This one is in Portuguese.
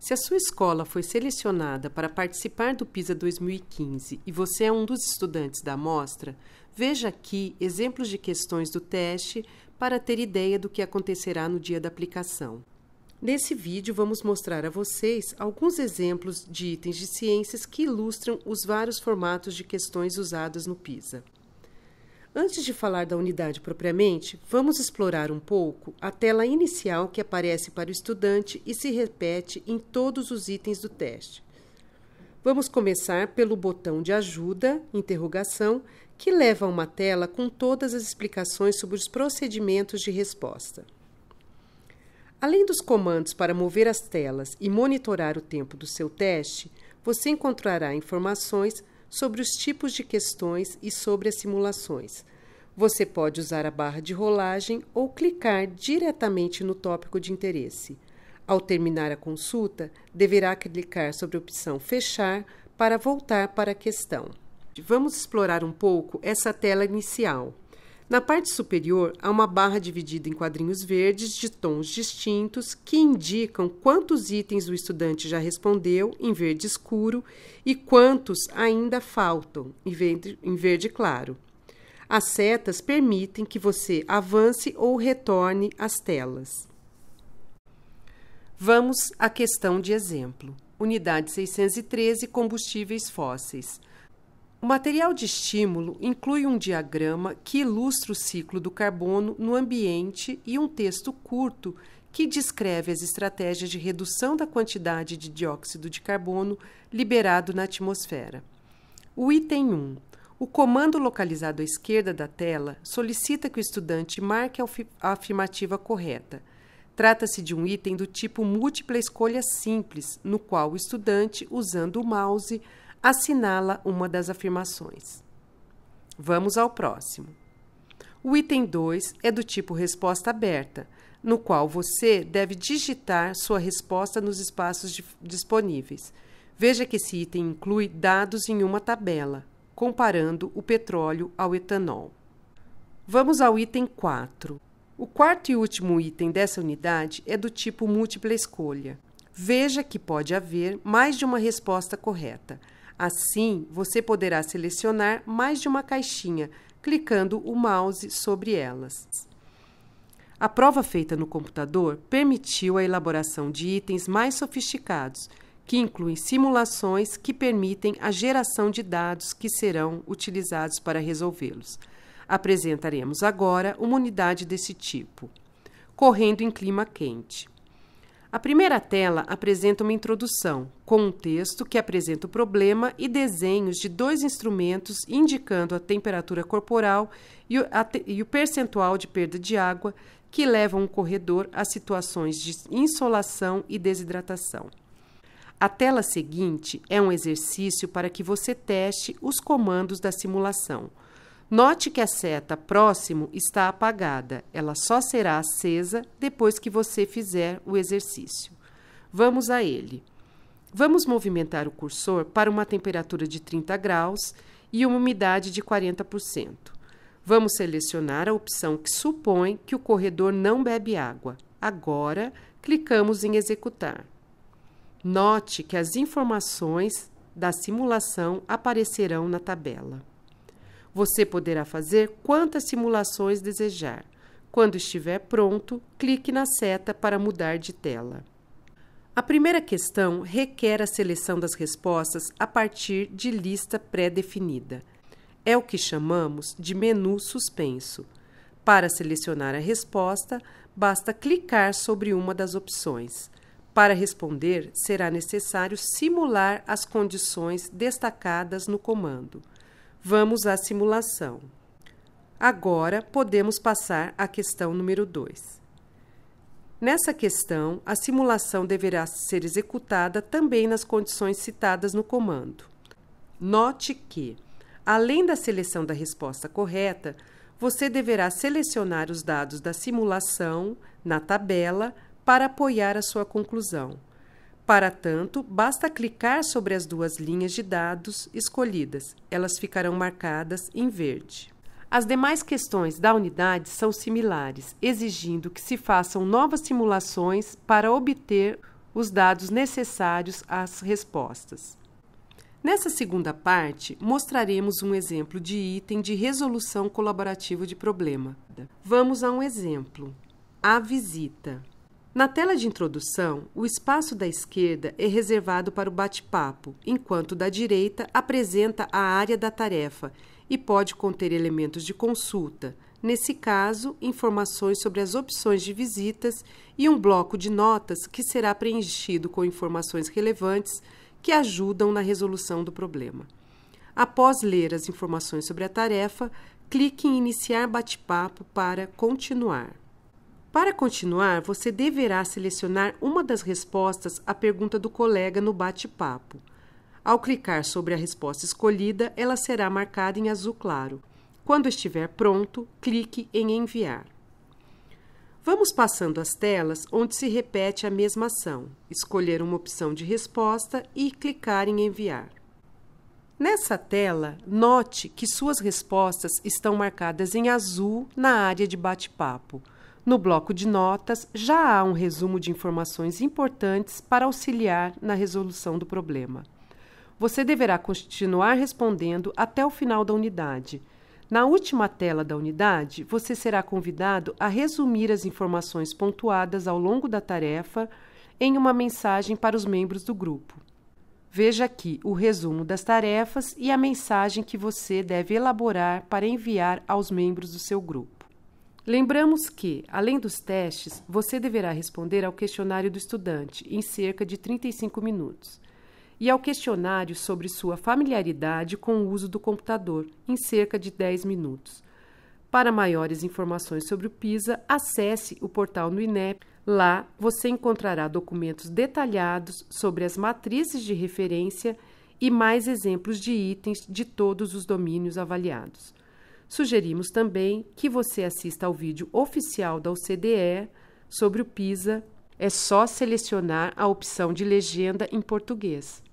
Se a sua escola foi selecionada para participar do PISA 2015 e você é um dos estudantes da amostra, veja aqui exemplos de questões do teste para ter ideia do que acontecerá no dia da aplicação. Nesse vídeo, vamos mostrar a vocês alguns exemplos de itens de ciências que ilustram os vários formatos de questões usadas no PISA. Antes de falar da unidade propriamente, vamos explorar um pouco a tela inicial que aparece para o estudante e se repete em todos os itens do teste. Vamos começar pelo botão de ajuda, interrogação, que leva a uma tela com todas as explicações sobre os procedimentos de resposta. Além dos comandos para mover as telas e monitorar o tempo do seu teste, você encontrará informações sobre os tipos de questões e sobre as simulações. Você pode usar a barra de rolagem ou clicar diretamente no tópico de interesse. Ao terminar a consulta, deverá clicar sobre a opção Fechar para voltar para a questão. Vamos explorar um pouco essa tela inicial. Na parte superior há uma barra dividida em quadrinhos verdes de tons distintos que indicam quantos itens o estudante já respondeu em verde escuro e quantos ainda faltam em verde, em verde claro. As setas permitem que você avance ou retorne às telas. Vamos à questão de exemplo. Unidade 613 Combustíveis fósseis. O material de estímulo inclui um diagrama que ilustra o ciclo do carbono no ambiente e um texto curto que descreve as estratégias de redução da quantidade de dióxido de carbono liberado na atmosfera. O item 1. O comando localizado à esquerda da tela solicita que o estudante marque a afirmativa correta. Trata-se de um item do tipo múltipla escolha simples, no qual o estudante, usando o mouse, assinala uma das afirmações. Vamos ao próximo. O item 2 é do tipo resposta aberta, no qual você deve digitar sua resposta nos espaços disponíveis. Veja que esse item inclui dados em uma tabela, comparando o petróleo ao etanol. Vamos ao item 4. O quarto e último item dessa unidade é do tipo múltipla escolha. Veja que pode haver mais de uma resposta correta. Assim, você poderá selecionar mais de uma caixinha, clicando o mouse sobre elas. A prova feita no computador permitiu a elaboração de itens mais sofisticados, que incluem simulações que permitem a geração de dados que serão utilizados para resolvê-los. Apresentaremos agora uma unidade desse tipo, correndo em clima quente. A primeira tela apresenta uma introdução, com um texto que apresenta o problema e desenhos de dois instrumentos indicando a temperatura corporal e o, te e o percentual de perda de água que levam o corredor a situações de insolação e desidratação. A tela seguinte é um exercício para que você teste os comandos da simulação Note que a seta próximo está apagada, ela só será acesa depois que você fizer o exercício. Vamos a ele. Vamos movimentar o cursor para uma temperatura de 30 graus e uma umidade de 40%. Vamos selecionar a opção que supõe que o corredor não bebe água. Agora, clicamos em Executar. Note que as informações da simulação aparecerão na tabela. Você poderá fazer quantas simulações desejar. Quando estiver pronto, clique na seta para mudar de tela. A primeira questão requer a seleção das respostas a partir de lista pré-definida. É o que chamamos de menu suspenso. Para selecionar a resposta, basta clicar sobre uma das opções. Para responder, será necessário simular as condições destacadas no comando. Vamos à simulação. Agora podemos passar à questão número 2. Nessa questão, a simulação deverá ser executada também nas condições citadas no comando. Note que, além da seleção da resposta correta, você deverá selecionar os dados da simulação na tabela para apoiar a sua conclusão. Para tanto, basta clicar sobre as duas linhas de dados escolhidas, elas ficarão marcadas em verde. As demais questões da unidade são similares, exigindo que se façam novas simulações para obter os dados necessários às respostas. Nessa segunda parte, mostraremos um exemplo de item de resolução colaborativa de problema. Vamos a um exemplo: a visita. Na tela de introdução, o espaço da esquerda é reservado para o bate-papo, enquanto o da direita apresenta a área da tarefa e pode conter elementos de consulta, nesse caso, informações sobre as opções de visitas e um bloco de notas que será preenchido com informações relevantes que ajudam na resolução do problema. Após ler as informações sobre a tarefa, clique em Iniciar bate-papo para continuar. Para continuar, você deverá selecionar uma das respostas à pergunta do colega no bate-papo. Ao clicar sobre a resposta escolhida, ela será marcada em azul claro. Quando estiver pronto, clique em enviar. Vamos passando as telas onde se repete a mesma ação, escolher uma opção de resposta e clicar em enviar. Nessa tela, note que suas respostas estão marcadas em azul na área de bate-papo. No bloco de notas, já há um resumo de informações importantes para auxiliar na resolução do problema. Você deverá continuar respondendo até o final da unidade. Na última tela da unidade, você será convidado a resumir as informações pontuadas ao longo da tarefa em uma mensagem para os membros do grupo. Veja aqui o resumo das tarefas e a mensagem que você deve elaborar para enviar aos membros do seu grupo. Lembramos que, além dos testes, você deverá responder ao questionário do estudante em cerca de 35 minutos e ao questionário sobre sua familiaridade com o uso do computador em cerca de 10 minutos. Para maiores informações sobre o PISA, acesse o portal no INEP. Lá você encontrará documentos detalhados sobre as matrizes de referência e mais exemplos de itens de todos os domínios avaliados. Sugerimos também que você assista ao vídeo oficial da OCDE sobre o PISA. É só selecionar a opção de legenda em português.